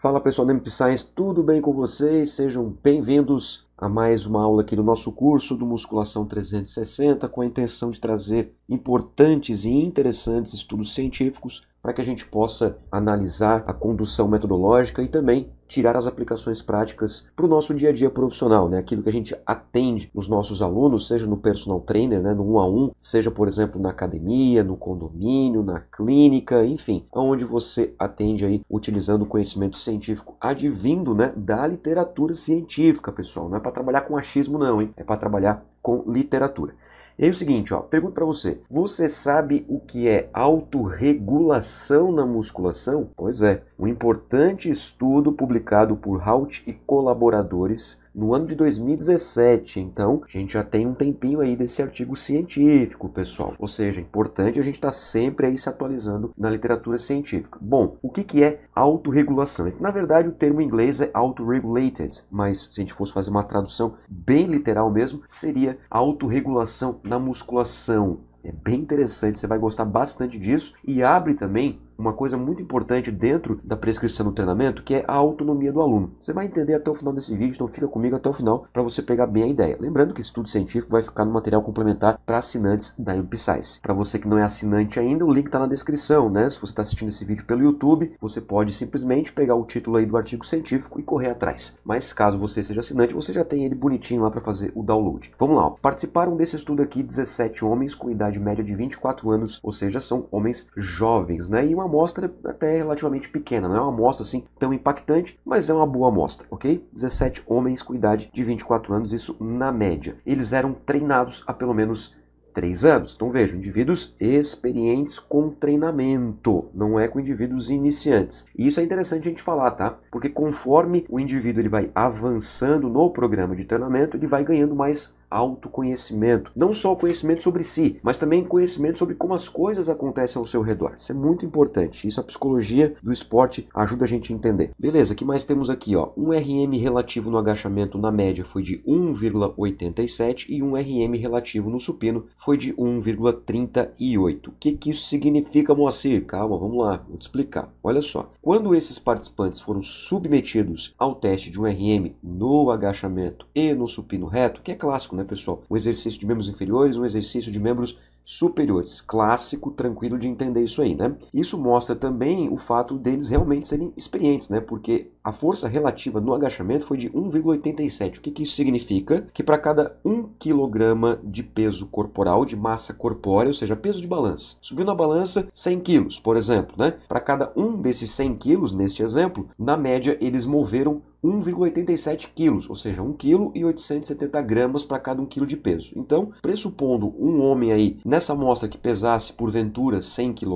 Fala pessoal da MP Science, tudo bem com vocês? Sejam bem-vindos a mais uma aula aqui do nosso curso do Musculação 360 com a intenção de trazer importantes e interessantes estudos científicos para que a gente possa analisar a condução metodológica e também tirar as aplicações práticas para o nosso dia a dia profissional, né? Aquilo que a gente atende os nossos alunos, seja no personal trainer, né? No um a um, seja por exemplo na academia, no condomínio, na clínica, enfim, aonde você atende aí utilizando o conhecimento científico, advindo, né? Da literatura científica, pessoal. Não é para trabalhar com achismo, não, hein? É para trabalhar com literatura. E aí é o seguinte, ó, pergunto para você. Você sabe o que é autorregulação na musculação? Pois é um importante estudo publicado por Hout e colaboradores no ano de 2017. Então, a gente já tem um tempinho aí desse artigo científico, pessoal. Ou seja, é importante a gente estar tá sempre aí se atualizando na literatura científica. Bom, o que, que é autorregulação? É na verdade, o termo em inglês é auto-regulated, mas se a gente fosse fazer uma tradução bem literal mesmo, seria autorregulação na musculação. É bem interessante, você vai gostar bastante disso e abre também uma coisa muito importante dentro da prescrição do treinamento, que é a autonomia do aluno. Você vai entender até o final desse vídeo, então fica comigo até o final para você pegar bem a ideia. Lembrando que esse estudo científico vai ficar no material complementar para assinantes da Upsize. Para você que não é assinante ainda, o link está na descrição, né? Se você está assistindo esse vídeo pelo YouTube, você pode simplesmente pegar o título aí do artigo científico e correr atrás. Mas caso você seja assinante, você já tem ele bonitinho lá para fazer o download. Vamos lá, ó. participaram desse estudo aqui 17 homens com idade média de 24 anos, ou seja, são homens jovens, né? E uma amostra até relativamente pequena, não é uma amostra assim tão impactante, mas é uma boa amostra, ok? 17 homens com idade de 24 anos, isso na média. Eles eram treinados há pelo menos 3 anos. Então vejam, indivíduos experientes com treinamento, não é com indivíduos iniciantes. E isso é interessante a gente falar, tá? Porque conforme o indivíduo ele vai avançando no programa de treinamento, ele vai ganhando mais autoconhecimento. Não só o conhecimento sobre si, mas também conhecimento sobre como as coisas acontecem ao seu redor. Isso é muito importante. Isso a psicologia do esporte ajuda a gente a entender. Beleza, que mais temos aqui? Ó? Um RM relativo no agachamento na média foi de 1,87 e um RM relativo no supino foi de 1,38. O que, que isso significa, Moacir? Calma, vamos lá, vou te explicar. Olha só, quando esses participantes foram submetidos ao teste de um RM no agachamento e no supino reto, que é clássico, né? né, pessoal? Um exercício de membros inferiores, um exercício de membros superiores. Clássico, tranquilo de entender isso aí, né? Isso mostra também o fato deles realmente serem experientes, né? Porque a força relativa no agachamento foi de 1,87. O que, que isso significa? Que para cada 1 kg de peso corporal, de massa corpórea, ou seja, peso de balança, subiu na balança 100 kg, por exemplo, né? Para cada um desses 100 kg, neste exemplo, na média eles moveram 1,87 quilos, ou seja, 1 kg e 870 gramas para cada 1 kg de peso. Então, pressupondo um homem aí nessa amostra que pesasse porventura 100 kg,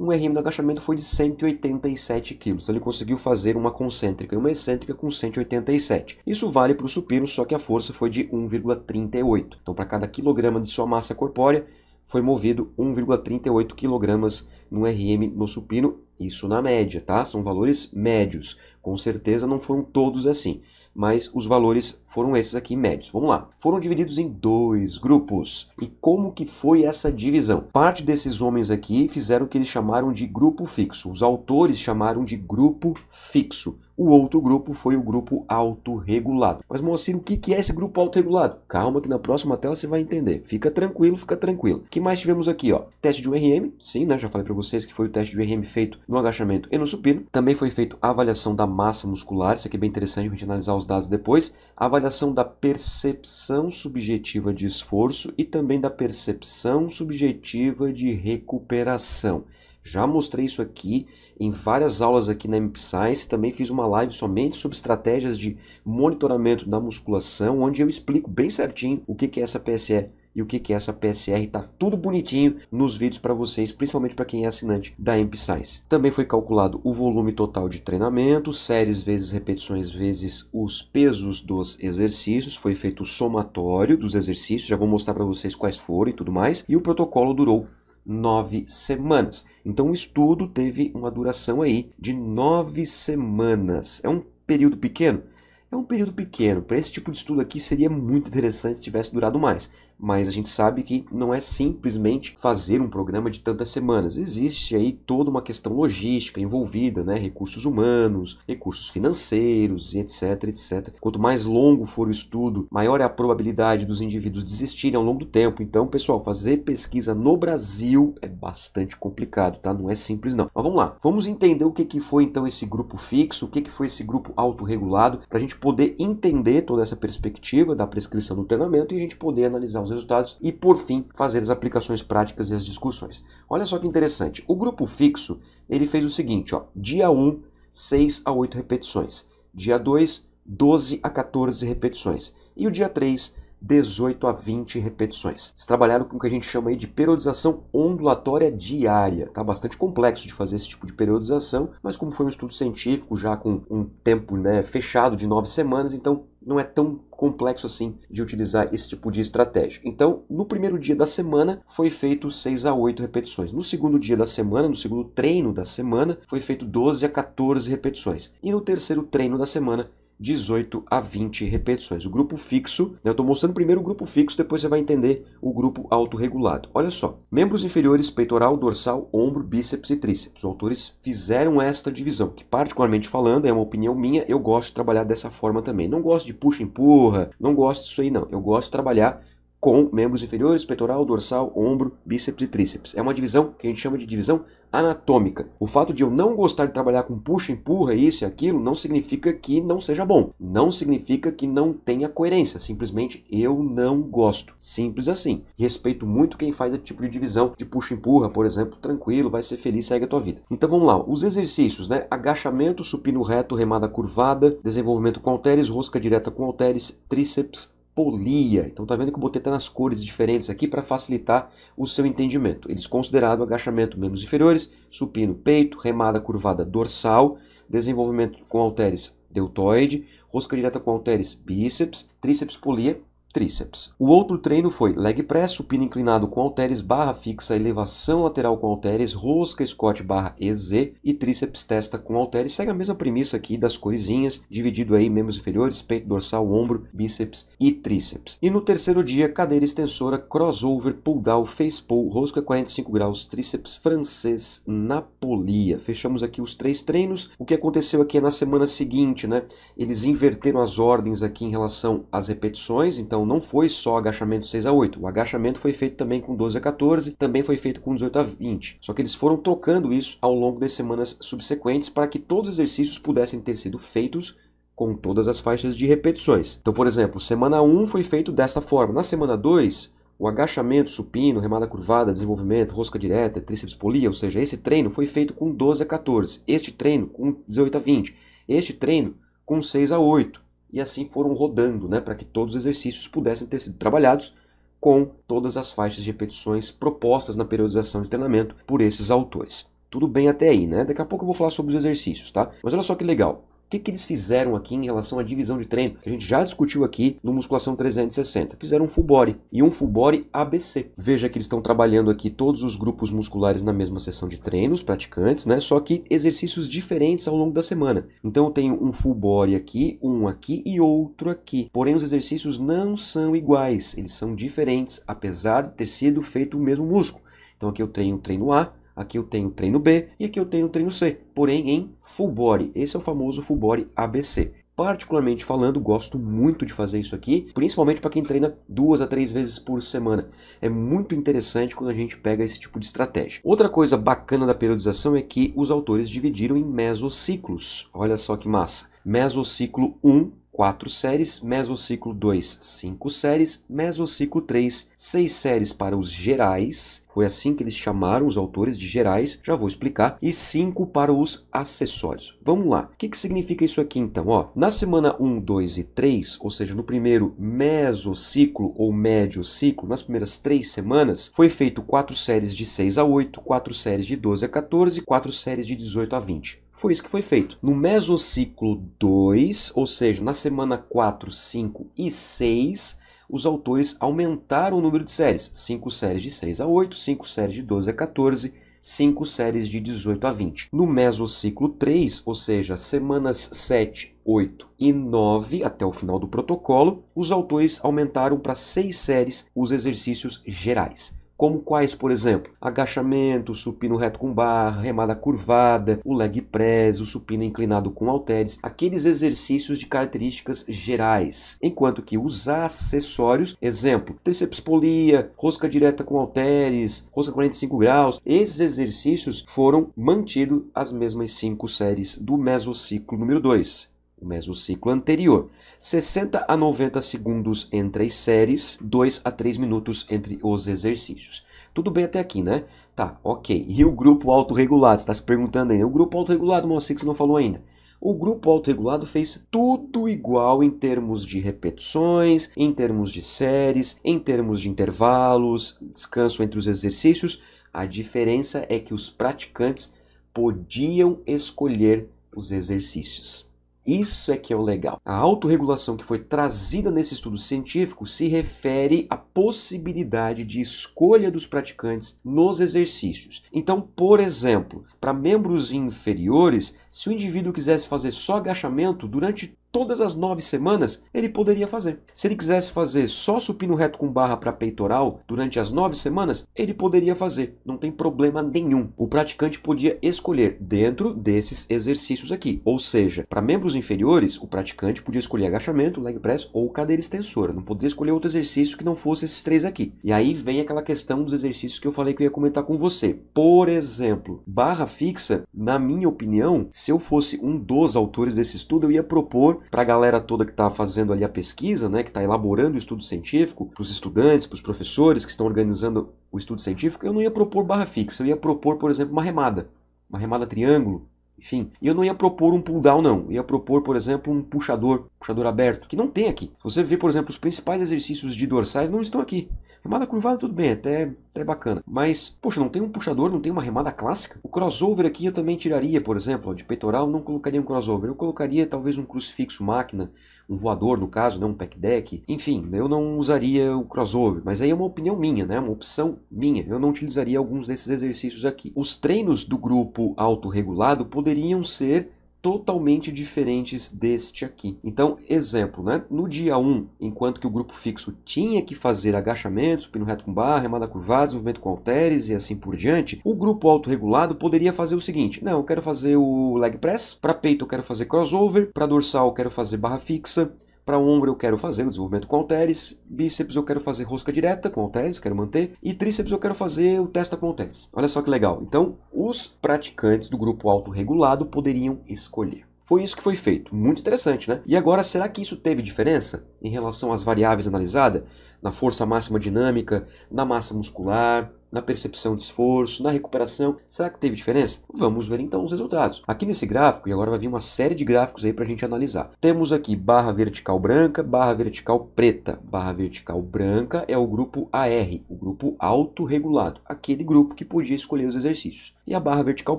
um RM do agachamento foi de 187 kg. Então, ele conseguiu fazer uma concêntrica e uma excêntrica com 187. Isso vale para o supino, só que a força foi de 1,38. Então, para cada quilograma de sua massa corpórea, foi movido 1,38 kg no RM no supino, isso na média, tá? São valores médios. Com certeza não foram todos assim, mas os valores foram esses aqui médios. Vamos lá. Foram divididos em dois grupos. E como que foi essa divisão? Parte desses homens aqui fizeram o que eles chamaram de grupo fixo. Os autores chamaram de grupo fixo o outro grupo foi o grupo autorregulado. Mas, Moacir, o que é esse grupo autorregulado? Calma que na próxima tela você vai entender. Fica tranquilo, fica tranquilo. O que mais tivemos aqui? Ó? Teste de URM, sim, né? Já falei para vocês que foi o teste de URM feito no agachamento e no supino. Também foi feito a avaliação da massa muscular, isso aqui é bem interessante a gente analisar os dados depois. A avaliação da percepção subjetiva de esforço e também da percepção subjetiva de recuperação. Já mostrei isso aqui em várias aulas aqui na MP Science, também fiz uma live somente sobre estratégias de monitoramento da musculação, onde eu explico bem certinho o que é essa PSE e o que é essa PSR, tá tudo bonitinho nos vídeos para vocês, principalmente para quem é assinante da MP Science. Também foi calculado o volume total de treinamento, séries vezes repetições vezes os pesos dos exercícios, foi feito o somatório dos exercícios, já vou mostrar para vocês quais foram e tudo mais, e o protocolo durou nove semanas. Então o estudo teve uma duração aí de nove semanas. É um período pequeno? É um período pequeno. Para esse tipo de estudo aqui seria muito interessante se tivesse durado mais mas a gente sabe que não é simplesmente fazer um programa de tantas semanas. Existe aí toda uma questão logística envolvida, né? Recursos humanos, recursos financeiros, etc, etc. Quanto mais longo for o estudo, maior é a probabilidade dos indivíduos desistirem ao longo do tempo. Então, pessoal, fazer pesquisa no Brasil é bastante complicado, tá? Não é simples não. Mas vamos lá. Vamos entender o que que foi então esse grupo fixo, o que que foi esse grupo autorregulado, para a gente poder entender toda essa perspectiva da prescrição do treinamento e a gente poder analisar os os resultados e, por fim, fazer as aplicações práticas e as discussões. Olha só que interessante. O grupo fixo, ele fez o seguinte, ó, dia 1, 6 a 8 repetições. Dia 2, 12 a 14 repetições. E o dia 3, 18 a 20 repetições. Eles trabalharam com o que a gente chama aí de periodização ondulatória diária. Tá bastante complexo de fazer esse tipo de periodização, mas como foi um estudo científico já com um tempo né, fechado de nove semanas, então não é tão complexo assim de utilizar esse tipo de estratégia. Então, no primeiro dia da semana foi feito 6 a 8 repetições. No segundo dia da semana, no segundo treino da semana, foi feito 12 a 14 repetições. E no terceiro treino da semana 18 a 20 repetições. O grupo fixo, né, eu estou mostrando primeiro o grupo fixo, depois você vai entender o grupo autorregulado. Olha só, membros inferiores, peitoral, dorsal, ombro, bíceps e tríceps. Os autores fizeram esta divisão, que particularmente falando, é uma opinião minha, eu gosto de trabalhar dessa forma também. Não gosto de puxa-empurra, não gosto disso aí não. Eu gosto de trabalhar com membros inferiores, peitoral, dorsal, ombro, bíceps e tríceps. É uma divisão que a gente chama de divisão anatômica. O fato de eu não gostar de trabalhar com puxa, empurra, isso e aquilo, não significa que não seja bom. Não significa que não tenha coerência. Simplesmente eu não gosto. Simples assim. Respeito muito quem faz esse tipo de divisão de puxa, empurra, por exemplo, tranquilo, vai ser feliz, segue a tua vida. Então vamos lá. Os exercícios, né? Agachamento, supino reto, remada curvada, desenvolvimento com halteres, rosca direta com halteres, tríceps, polia. Então tá vendo que eu botei até nas cores diferentes aqui para facilitar o seu entendimento. Eles considerado agachamento membros inferiores, supino peito, remada curvada dorsal, desenvolvimento com halteres deltoide, rosca direta com halteres bíceps, tríceps polia tríceps. O outro treino foi leg press, supino inclinado com halteres, barra fixa, elevação lateral com halteres, rosca Scott barra EZ e tríceps testa com halteres. Segue a mesma premissa aqui das coresinhas, dividido aí membros inferiores, peito dorsal, ombro, bíceps e tríceps. E no terceiro dia, cadeira extensora, crossover, pull down, face pull, rosca 45 graus, tríceps francês, napolia. Fechamos aqui os três treinos. O que aconteceu aqui é na semana seguinte, né? Eles inverteram as ordens aqui em relação às repetições, então então não foi só agachamento 6 a 8, o agachamento foi feito também com 12 a 14, também foi feito com 18 a 20. Só que eles foram trocando isso ao longo das semanas subsequentes para que todos os exercícios pudessem ter sido feitos com todas as faixas de repetições. Então, por exemplo, semana 1 foi feito desta forma. Na semana 2, o agachamento supino, remada curvada, desenvolvimento, rosca direta, tríceps polia, ou seja, esse treino foi feito com 12 a 14, este treino com 18 a 20, este treino com 6 a 8 e assim foram rodando, né, para que todos os exercícios pudessem ter sido trabalhados com todas as faixas de repetições propostas na periodização de treinamento por esses autores. Tudo bem até aí, né? Daqui a pouco eu vou falar sobre os exercícios, tá? Mas olha só que legal que, que eles fizeram aqui em relação à divisão de treino, que a gente já discutiu aqui no Musculação 360. Fizeram um full body e um full body ABC. Veja que eles estão trabalhando aqui todos os grupos musculares na mesma sessão de treino, os praticantes, né? Só que exercícios diferentes ao longo da semana. Então eu tenho um full body aqui, um aqui e outro aqui. Porém, os exercícios não são iguais, eles são diferentes, apesar de ter sido feito o mesmo músculo. Então aqui eu treino, o treino A, Aqui eu tenho treino B e aqui eu tenho treino C, porém em full body. Esse é o famoso full body ABC. Particularmente falando, gosto muito de fazer isso aqui, principalmente para quem treina duas a três vezes por semana. É muito interessante quando a gente pega esse tipo de estratégia. Outra coisa bacana da periodização é que os autores dividiram em mesociclos. Olha só que massa. Mesociclo 1, 4 séries, mesociclo 2, 5 séries, mesociclo 3, 6 séries para os gerais, foi assim que eles chamaram os autores de gerais, já vou explicar, e 5 para os acessórios. Vamos lá. O que, que significa isso aqui então? Ó, na semana 1, 2 e 3, ou seja, no primeiro mesociclo ou médio ciclo, nas primeiras três semanas, foi feito quatro séries de 6 a 8, quatro séries de 12 a 14, quatro séries de 18 a 20. Foi isso que foi feito. No mesociclo 2, ou seja, na semana 4, 5 e 6, os autores aumentaram o número de séries: 5 séries de 6 a 8, 5 séries de 12 a 14, 5 séries de 18 a 20. No mesociclo 3, ou seja, semanas 7, 8 e 9, até o final do protocolo, os autores aumentaram para 6 séries os exercícios gerais como quais, por exemplo, agachamento, supino reto com barra, remada curvada, o leg press, o supino inclinado com halteres, aqueles exercícios de características gerais. Enquanto que os acessórios, exemplo, tríceps polia, rosca direta com halteres, rosca 45 graus, esses exercícios foram mantidos as mesmas cinco séries do mesociclo número 2 o mesmo ciclo anterior. 60 a 90 segundos entre as séries, 2 a 3 minutos entre os exercícios. Tudo bem até aqui, né? Tá, ok. E o grupo autorregulado? Você está se perguntando aí. O grupo autorregulado, Moacir, que você não falou ainda. O grupo autorregulado fez tudo igual em termos de repetições, em termos de séries, em termos de intervalos, descanso entre os exercícios. A diferença é que os praticantes podiam escolher os exercícios. Isso é que é o legal. A autorregulação que foi trazida nesse estudo científico se refere à possibilidade de escolha dos praticantes nos exercícios. Então, por exemplo, para membros inferiores, se o indivíduo quisesse fazer só agachamento durante todas as nove semanas, ele poderia fazer. Se ele quisesse fazer só supino reto com barra para peitoral durante as nove semanas, ele poderia fazer, não tem problema nenhum. O praticante podia escolher dentro desses exercícios aqui, ou seja, para membros inferiores, o praticante podia escolher agachamento, leg press ou cadeira extensora, não poderia escolher outro exercício que não fosse esses três aqui. E aí vem aquela questão dos exercícios que eu falei que eu ia comentar com você. Por exemplo, barra fixa, na minha opinião, se eu fosse um dos autores desse estudo, eu ia propor para a galera toda que está fazendo ali a pesquisa, né, que está elaborando o estudo científico, para os estudantes, para os professores que estão organizando o estudo científico, eu não ia propor barra fixa, eu ia propor, por exemplo, uma remada, uma remada triângulo, enfim. E eu não ia propor um pull down, não. Eu ia propor, por exemplo, um puxador, puxador aberto, que não tem aqui. Se você vê, por exemplo, os principais exercícios de dorsais não estão aqui. Remada curvada, tudo bem, até, até bacana. Mas, poxa, não tem um puxador, não tem uma remada clássica? O crossover aqui eu também tiraria, por exemplo, de peitoral não colocaria um crossover. Eu colocaria talvez um crucifixo máquina, um voador no caso, né, um pack deck. Enfim, eu não usaria o crossover. Mas aí é uma opinião minha, né, uma opção minha. Eu não utilizaria alguns desses exercícios aqui. Os treinos do grupo autorregulado poderiam ser totalmente diferentes deste aqui. Então, exemplo, né? No dia 1, enquanto que o grupo fixo tinha que fazer agachamentos, supino reto com barra, remada curvada, desenvolvimento com halteres e assim por diante, o grupo autorregulado poderia fazer o seguinte: não, eu quero fazer o leg press, para peito eu quero fazer crossover, para dorsal eu quero fazer barra fixa, para ombro eu quero fazer o desenvolvimento com halteres, bíceps eu quero fazer rosca direta com halteres, quero manter, e tríceps eu quero fazer o testa com halteres. Olha só que legal. Então, os praticantes do grupo autorregulado poderiam escolher. Foi isso que foi feito. Muito interessante, né? E agora, será que isso teve diferença em relação às variáveis analisadas? Na força máxima dinâmica, na massa muscular, na percepção de esforço, na recuperação. Será que teve diferença? Vamos ver então os resultados. Aqui nesse gráfico, e agora vai vir uma série de gráficos aí para a gente analisar. Temos aqui barra vertical branca, barra vertical preta. Barra vertical branca é o grupo AR, o grupo autorregulado, aquele grupo que podia escolher os exercícios. E a barra vertical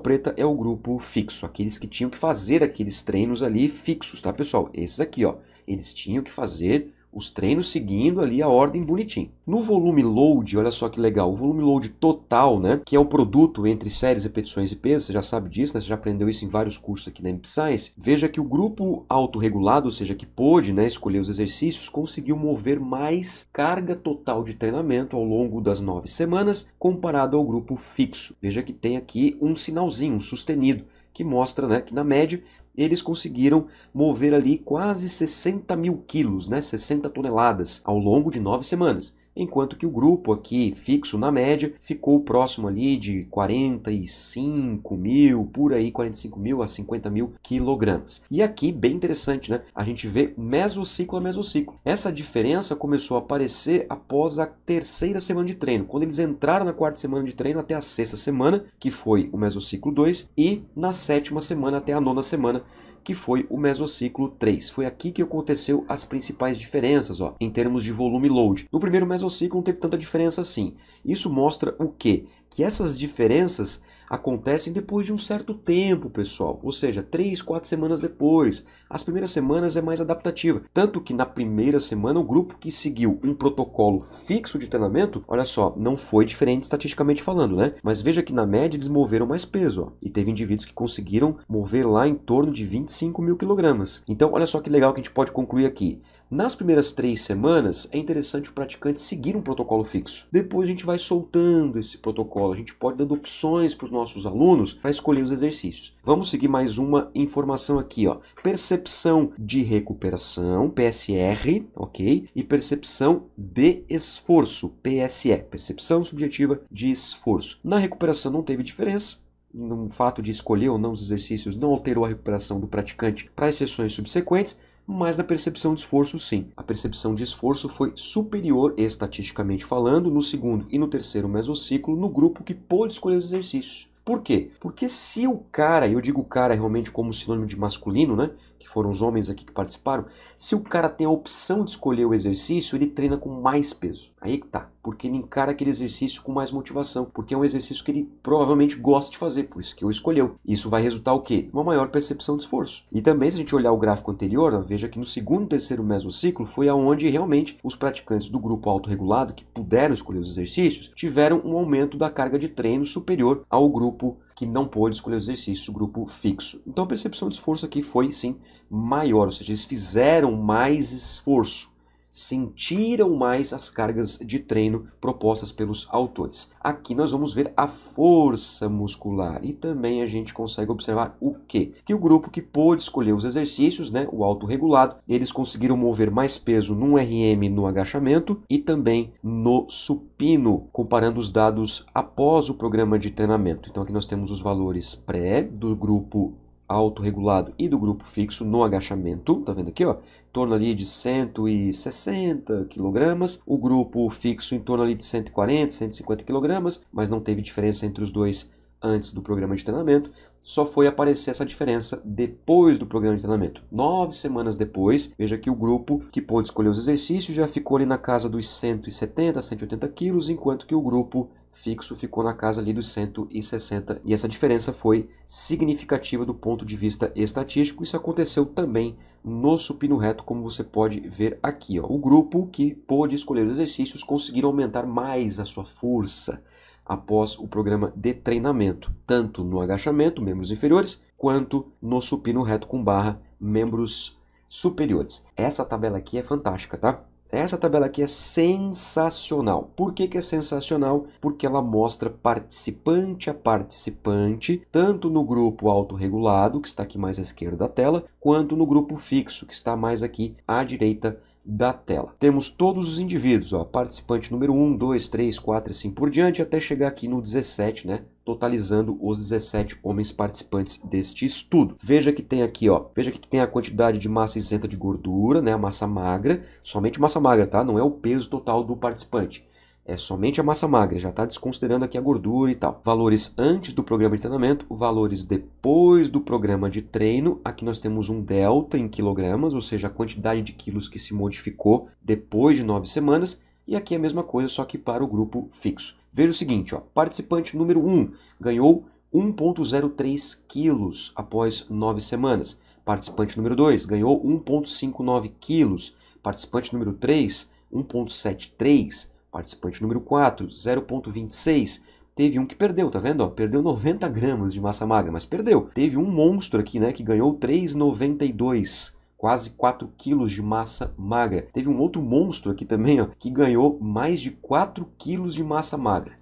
preta é o grupo fixo, aqueles que tinham que fazer aqueles treinos ali fixos, tá pessoal? Esses aqui, ó, eles tinham que fazer os treinos seguindo ali a ordem bonitinho. No volume load, olha só que legal, o volume load total, né, que é o produto entre séries, repetições e peso você já sabe disso, né, você já aprendeu isso em vários cursos aqui na MP Science. Veja que o grupo autorregulado, ou seja, que pôde né, escolher os exercícios, conseguiu mover mais carga total de treinamento ao longo das nove semanas comparado ao grupo fixo. Veja que tem aqui um sinalzinho, um sustenido, que mostra né, que na média eles conseguiram mover ali quase 60 mil quilos, né, 60 toneladas, ao longo de nove semanas enquanto que o grupo aqui fixo na média ficou próximo ali de 45 mil, por aí 45 mil a 50 mil quilogramas. E aqui, bem interessante, né? A gente vê mesociclo a mesociclo. Essa diferença começou a aparecer após a terceira semana de treino, quando eles entraram na quarta semana de treino até a sexta semana, que foi o mesociclo 2, e na sétima semana até a nona semana, que foi o mesociclo 3. Foi aqui que aconteceu as principais diferenças, ó, em termos de volume load. No primeiro mesociclo não teve tanta diferença assim. Isso mostra o quê? Que essas diferenças acontecem depois de um certo tempo, pessoal. Ou seja, três, quatro semanas depois. As primeiras semanas é mais adaptativa. Tanto que na primeira semana, o grupo que seguiu um protocolo fixo de treinamento, olha só, não foi diferente estatisticamente falando, né? Mas veja que na média eles moveram mais peso, ó. E teve indivíduos que conseguiram mover lá em torno de 25 mil quilogramas. Então, olha só que legal que a gente pode concluir aqui. Nas primeiras três semanas, é interessante o praticante seguir um protocolo fixo. Depois a gente vai soltando esse protocolo, a gente pode dando opções para os nossos alunos para escolher os exercícios. Vamos seguir mais uma informação aqui, ó. Percepção de recuperação, PSR, ok? E percepção de esforço, PSE, percepção subjetiva de esforço. Na recuperação não teve diferença, no fato de escolher ou não os exercícios não alterou a recuperação do praticante para as sessões subsequentes, mas a percepção de esforço sim. A percepção de esforço foi superior, estatisticamente falando, no segundo e no terceiro mesociclo, no grupo que pôde escolher os exercícios. Por quê? Porque se o cara, e eu digo cara realmente como sinônimo de masculino, né? que foram os homens aqui que participaram, se o cara tem a opção de escolher o exercício, ele treina com mais peso. Aí é que tá, porque ele encara aquele exercício com mais motivação, porque é um exercício que ele provavelmente gosta de fazer, por isso que o escolheu. Isso vai resultar o quê? Uma maior percepção de esforço. E também se a gente olhar o gráfico anterior, veja que no segundo e terceiro mesociclo foi aonde realmente os praticantes do grupo autorregulado que puderam escolher os exercícios tiveram um aumento da carga de treino superior ao grupo que não pôde escolher o exercício grupo fixo. Então a percepção de esforço aqui foi sim maior, ou seja, eles fizeram mais esforço sentiram mais as cargas de treino propostas pelos autores. Aqui nós vamos ver a força muscular e também a gente consegue observar o quê? Que o grupo que pôde escolher os exercícios, né, o autorregulado, eles conseguiram mover mais peso no RM no agachamento e também no supino, comparando os dados após o programa de treinamento. Então aqui nós temos os valores pré do grupo autorregulado e do grupo fixo no agachamento, tá vendo aqui, ó, em torno ali de 160 kg, o grupo fixo em torno ali de 140, 150 kg, mas não teve diferença entre os dois antes do programa de treinamento, só foi aparecer essa diferença depois do programa de treinamento. Nove semanas depois, veja que o grupo que pôde escolher os exercícios já ficou ali na casa dos 170, 180 quilos, enquanto que o grupo fixo ficou na casa ali dos 160, e essa diferença foi significativa do ponto de vista estatístico. Isso aconteceu também no supino reto, como você pode ver aqui. Ó. O grupo que pôde escolher os exercícios conseguiram aumentar mais a sua força após o programa de treinamento, tanto no agachamento, membros inferiores, quanto no supino reto com barra, membros superiores. Essa tabela aqui é fantástica, tá? Essa tabela aqui é sensacional. Por que, que é sensacional? Porque ela mostra participante a participante, tanto no grupo autorregulado, que está aqui mais à esquerda da tela, quanto no grupo fixo, que está mais aqui à direita da tela. Temos todos os indivíduos, ó, participante número 1, 2, 3, 4 e assim por diante, até chegar aqui no 17, né? totalizando os 17 homens participantes deste estudo. Veja que tem aqui, ó, veja que tem a quantidade de massa isenta de gordura, né, a massa magra, somente massa magra, tá? Não é o peso total do participante. É somente a massa magra, já está desconsiderando aqui a gordura e tal. Valores antes do programa de treinamento, valores depois do programa de treino. Aqui nós temos um delta em quilogramas, ou seja, a quantidade de quilos que se modificou depois de nove semanas e aqui é a mesma coisa, só que para o grupo fixo. Veja o seguinte, ó, participante número 1 ganhou 1.03 quilos após 9 semanas. Participante número 2 ganhou 1.59 quilos. Participante número 3, 1.73. Participante número 4, 0.26. Teve um que perdeu, tá vendo? Ó, perdeu 90 gramas de massa magra, mas perdeu. Teve um monstro aqui, né, que ganhou 3,92 quase 4 quilos de massa magra. Teve um outro monstro aqui também ó, que ganhou mais de 4 quilos de massa magra.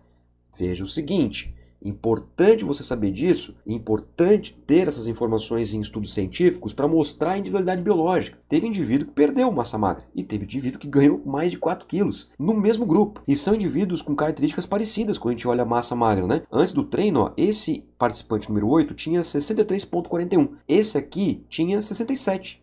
Veja o seguinte. Importante você saber disso, importante ter essas informações em estudos científicos para mostrar a individualidade biológica. Teve indivíduo que perdeu massa magra e teve indivíduo que ganhou mais de 4 quilos no mesmo grupo. E são indivíduos com características parecidas quando a gente olha a massa magra, né? Antes do treino, ó, esse participante número 8 tinha 63,41. Esse aqui tinha 67.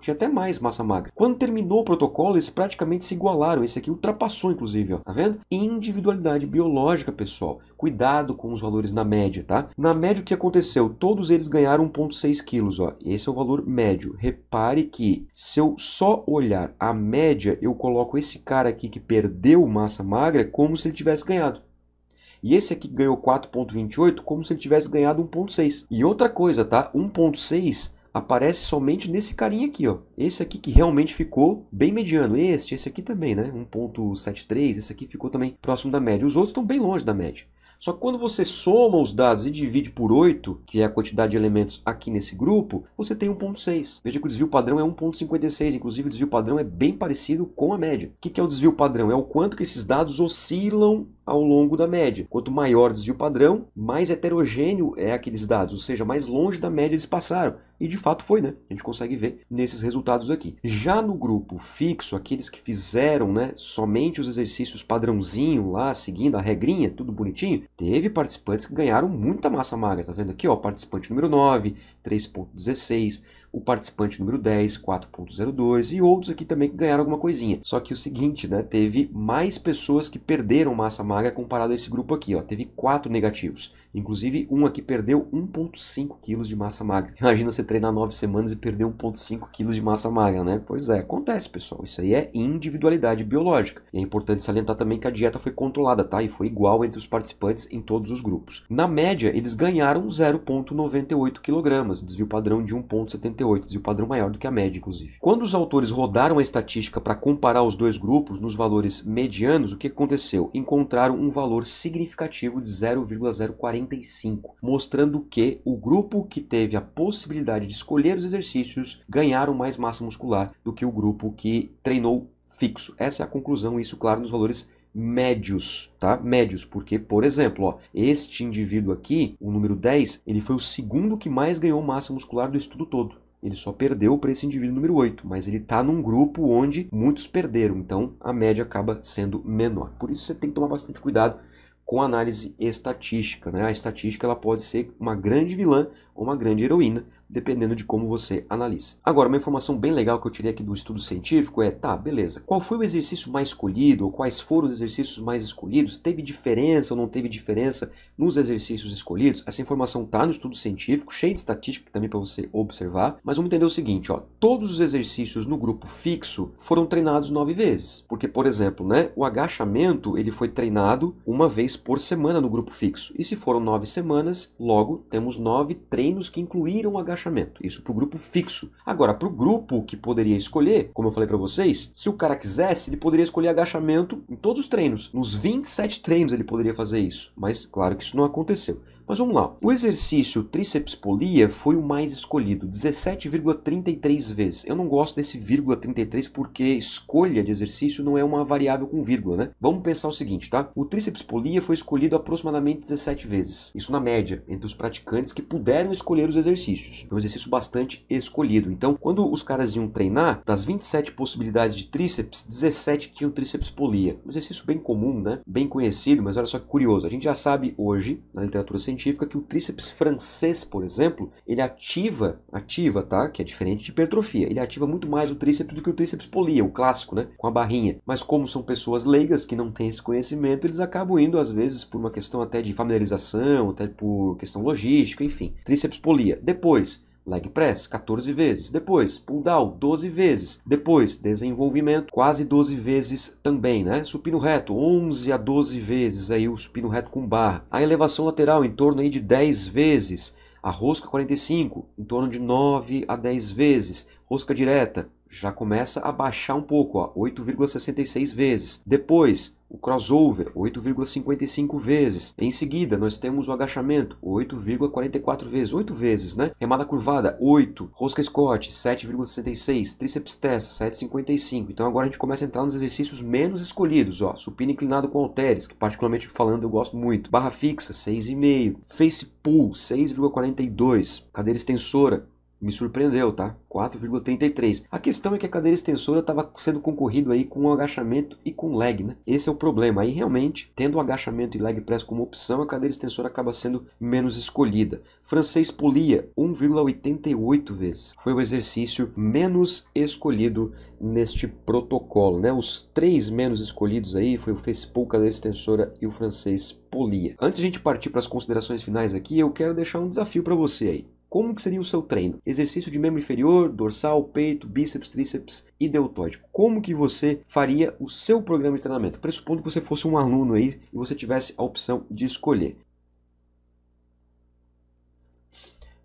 Tinha até mais massa magra. Quando terminou o protocolo, eles praticamente se igualaram. Esse aqui ultrapassou, inclusive, ó. Tá vendo? Individualidade biológica, pessoal. Cuidado com os valores na média, tá? Na média, o que aconteceu? Todos eles ganharam 1,6 quilos, ó. Esse é o valor médio. Repare que se eu só olhar a média, eu coloco esse cara aqui que perdeu massa magra como se ele tivesse ganhado. E esse aqui ganhou 4,28 como se ele tivesse ganhado 1,6. E outra coisa, tá? 1,6 aparece somente nesse carinha aqui, ó. Esse aqui que realmente ficou bem mediano. Este, esse aqui também, né? 1.73, esse aqui ficou também próximo da média. Os outros estão bem longe da média. Só que quando você soma os dados e divide por 8, que é a quantidade de elementos aqui nesse grupo, você tem 1.6. Veja que o desvio padrão é 1.56, inclusive o desvio padrão é bem parecido com a média. O que é o desvio padrão? É o quanto que esses dados oscilam ao longo da média. Quanto maior o desvio padrão, mais heterogêneo é aqueles dados, ou seja, mais longe da média eles passaram. E de fato foi, né? A gente consegue ver nesses resultados aqui. Já no grupo fixo, aqueles que fizeram né, somente os exercícios padrãozinho lá, seguindo a regrinha, tudo bonitinho, teve participantes que ganharam muita massa magra, tá vendo aqui, ó, participante número 9, 3.16, o participante número 10, 4.02 e outros aqui também que ganharam alguma coisinha. Só que o seguinte, né, teve mais pessoas que perderam massa magra comparado a esse grupo aqui, ó, teve quatro negativos. Inclusive, um aqui perdeu 1,5 quilos de massa magra. Imagina você treinar 9 semanas e perder 1,5 quilos de massa magra, né? Pois é, acontece, pessoal. Isso aí é individualidade biológica. E é importante salientar também que a dieta foi controlada, tá? E foi igual entre os participantes em todos os grupos. Na média, eles ganharam 0,98 quilogramas. desvio padrão de 1,78, desvio padrão maior do que a média, inclusive. Quando os autores rodaram a estatística para comparar os dois grupos nos valores medianos, o que aconteceu? Encontraram um valor significativo de 0.04. 45, mostrando que o grupo que teve a possibilidade de escolher os exercícios ganharam mais massa muscular do que o grupo que treinou fixo. Essa é a conclusão, isso claro nos valores médios, tá? Médios, porque, por exemplo, ó, este indivíduo aqui, o número 10, ele foi o segundo que mais ganhou massa muscular do estudo todo. Ele só perdeu para esse indivíduo número 8, mas ele está num grupo onde muitos perderam, então a média acaba sendo menor. Por isso você tem que tomar bastante cuidado com análise estatística. Né? A estatística ela pode ser uma grande vilã ou uma grande heroína dependendo de como você analisa. Agora, uma informação bem legal que eu tirei aqui do estudo científico é, tá, beleza, qual foi o exercício mais escolhido, ou quais foram os exercícios mais escolhidos, teve diferença ou não teve diferença nos exercícios escolhidos? Essa informação tá no estudo científico, cheio de estatística também para você observar, mas vamos entender o seguinte, ó, todos os exercícios no grupo fixo foram treinados nove vezes, porque, por exemplo, né, o agachamento, ele foi treinado uma vez por semana no grupo fixo, e se foram nove semanas, logo temos nove treinos que incluíram o agachamento agachamento. Isso para o grupo fixo. Agora, para o grupo que poderia escolher, como eu falei para vocês, se o cara quisesse, ele poderia escolher agachamento em todos os treinos. Nos 27 treinos ele poderia fazer isso. Mas claro que isso não aconteceu. Mas vamos lá. O exercício tríceps polia foi o mais escolhido, 17,33 vezes. Eu não gosto desse vírgula 33 porque escolha de exercício não é uma variável com vírgula, né? Vamos pensar o seguinte, tá? O tríceps polia foi escolhido aproximadamente 17 vezes. Isso na média, entre os praticantes que puderam escolher os exercícios. É um exercício bastante escolhido. Então, quando os caras iam treinar, das 27 possibilidades de tríceps, 17 tinham tríceps polia. Um exercício bem comum, né? Bem conhecido, mas olha só que curioso. A gente já sabe hoje, na literatura científica, científica que o tríceps francês, por exemplo, ele ativa, ativa, tá? Que é diferente de hipertrofia. Ele ativa muito mais o tríceps do que o tríceps polia, o clássico, né? Com a barrinha. Mas como são pessoas leigas que não têm esse conhecimento, eles acabam indo às vezes por uma questão até de familiarização, até por questão logística, enfim. Tríceps polia. Depois, leg press 14 vezes, depois pull down 12 vezes, depois desenvolvimento quase 12 vezes também, né? Supino reto 11 a 12 vezes aí o supino reto com barra. A elevação lateral em torno aí de 10 vezes, a rosca 45 em torno de 9 a 10 vezes, rosca direta já começa a baixar um pouco, 8,66 vezes. Depois, o crossover, 8,55 vezes. Em seguida, nós temos o agachamento, 8,44 vezes, 8 vezes, né? Remada curvada, 8. Rosca Scott, 7,66. Tríceps testa, 7,55. Então agora a gente começa a entrar nos exercícios menos escolhidos, ó. Supino inclinado com halteres, que particularmente falando eu gosto muito. Barra fixa, 6,5. Face pull, 6,42. Cadeira extensora, me surpreendeu, tá? 4,33. A questão é que a cadeira extensora estava sendo concorrido aí com o agachamento e com leg, né? Esse é o problema. Aí realmente, tendo o agachamento e leg press como opção, a cadeira extensora acaba sendo menos escolhida. Francês polia 1,88 vezes. Foi o exercício menos escolhido neste protocolo, né? Os três menos escolhidos aí foi o Facebook, a cadeira extensora e o francês polia. Antes de a gente partir para as considerações finais aqui, eu quero deixar um desafio para você aí. Como que seria o seu treino? Exercício de membro inferior, dorsal, peito, bíceps, tríceps e deltóide. Como que você faria o seu programa de treinamento? Pressupondo que você fosse um aluno aí e você tivesse a opção de escolher.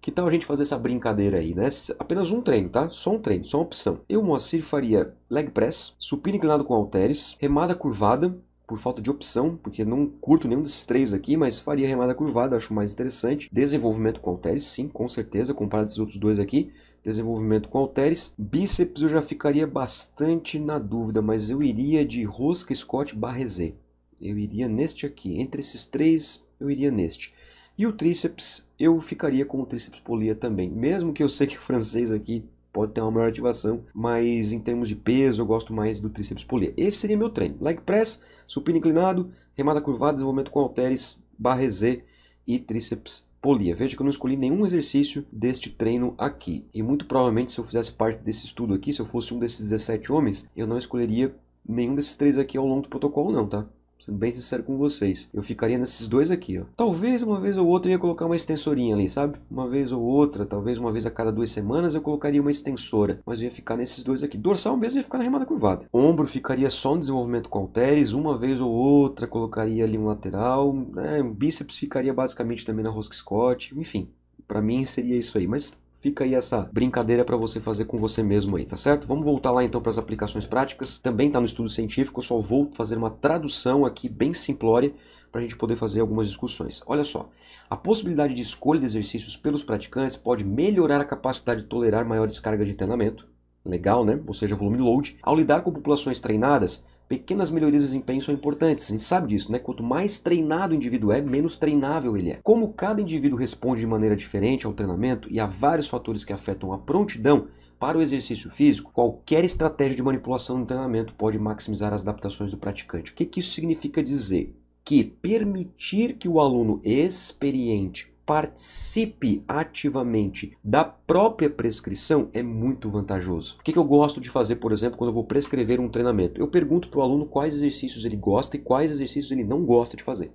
Que tal a gente fazer essa brincadeira aí, né? Apenas um treino, tá? Só um treino, só uma opção. Eu, Moacir, faria leg press, supino inclinado com halteres, remada curvada, por falta de opção, porque não curto nenhum desses três aqui, mas faria remada curvada, acho mais interessante. Desenvolvimento com halteres, sim, com certeza, comparado aos esses outros dois aqui. Desenvolvimento com halteres. Bíceps eu já ficaria bastante na dúvida, mas eu iria de Rosca, Scott, Barrezé. Eu iria neste aqui. Entre esses três, eu iria neste. E o tríceps, eu ficaria com o tríceps polia também. Mesmo que eu sei que o francês aqui pode ter uma maior ativação, mas em termos de peso eu gosto mais do tríceps polia. Esse seria meu treino. Leg press, supino inclinado, remada curvada, desenvolvimento com halteres, barre Z e tríceps polia. Veja que eu não escolhi nenhum exercício deste treino aqui. E muito provavelmente se eu fizesse parte desse estudo aqui, se eu fosse um desses 17 homens, eu não escolheria nenhum desses três aqui ao longo do protocolo não, tá? sendo bem sincero com vocês. Eu ficaria nesses dois aqui, ó. Talvez uma vez ou outra eu ia colocar uma extensorinha ali, sabe? Uma vez ou outra, talvez uma vez a cada duas semanas eu colocaria uma extensora, mas eu ia ficar nesses dois aqui. Dorsal mesmo ia ficar na remada curvada. Ombro ficaria só no desenvolvimento com halteres, uma vez ou outra colocaria ali um lateral, né? Bíceps ficaria basicamente também na rosca Scott, enfim. Para mim seria isso aí, mas Fica aí essa brincadeira para você fazer com você mesmo aí, tá certo? Vamos voltar lá então para as aplicações práticas. Também está no estudo científico, eu só vou fazer uma tradução aqui bem simplória para a gente poder fazer algumas discussões. Olha só, a possibilidade de escolha de exercícios pelos praticantes pode melhorar a capacidade de tolerar maior descarga de treinamento, legal, né? Ou seja, volume load, ao lidar com populações treinadas pequenas melhorias de desempenho são importantes. A gente sabe disso, né? Quanto mais treinado o indivíduo é, menos treinável ele é. Como cada indivíduo responde de maneira diferente ao treinamento e há vários fatores que afetam a prontidão para o exercício físico, qualquer estratégia de manipulação no treinamento pode maximizar as adaptações do praticante. O que, que isso significa dizer? Que permitir que o aluno experiente participe ativamente da própria prescrição é muito vantajoso. O que, eu gosto de fazer, por exemplo, quando eu vou prescrever um treinamento? Eu pergunto para o aluno quais exercícios ele gosta e quais exercícios ele não gosta de fazer.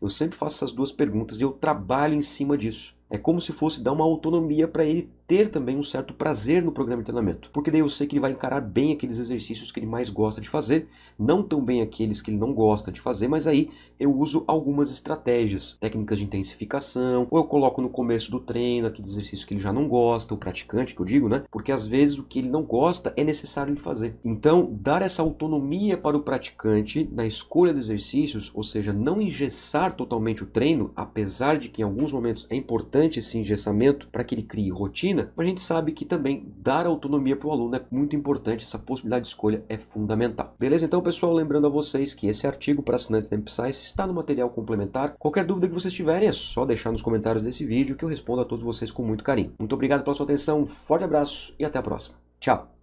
Eu sempre faço essas duas perguntas e eu trabalho em cima disso. É como se fosse dar uma autonomia para ele ter também um certo prazer no programa de treinamento, porque daí eu sei que ele vai encarar bem aqueles exercícios que ele mais gosta de fazer, não tão bem aqueles que ele não gosta de fazer, mas aí eu uso algumas estratégias, técnicas de intensificação, ou eu coloco no começo do treino aquele exercício que ele já não gosta, o praticante que eu digo, né? Porque às vezes o que ele não gosta é necessário ele fazer. Então, dar essa autonomia para o praticante na escolha de exercícios, ou seja, não engessar totalmente o treino, apesar de que em alguns momentos é importante esse engessamento para que ele crie rotina disciplina, mas a gente sabe que também dar autonomia para o aluno é muito importante, essa possibilidade de escolha é fundamental. Beleza? Então, pessoal, lembrando a vocês que esse artigo para assinantes da MPSize está no material complementar. Qualquer dúvida que vocês tiverem é só deixar nos comentários desse vídeo que eu respondo a todos vocês com muito carinho. Muito obrigado pela sua atenção, um forte abraço e até a próxima. Tchau!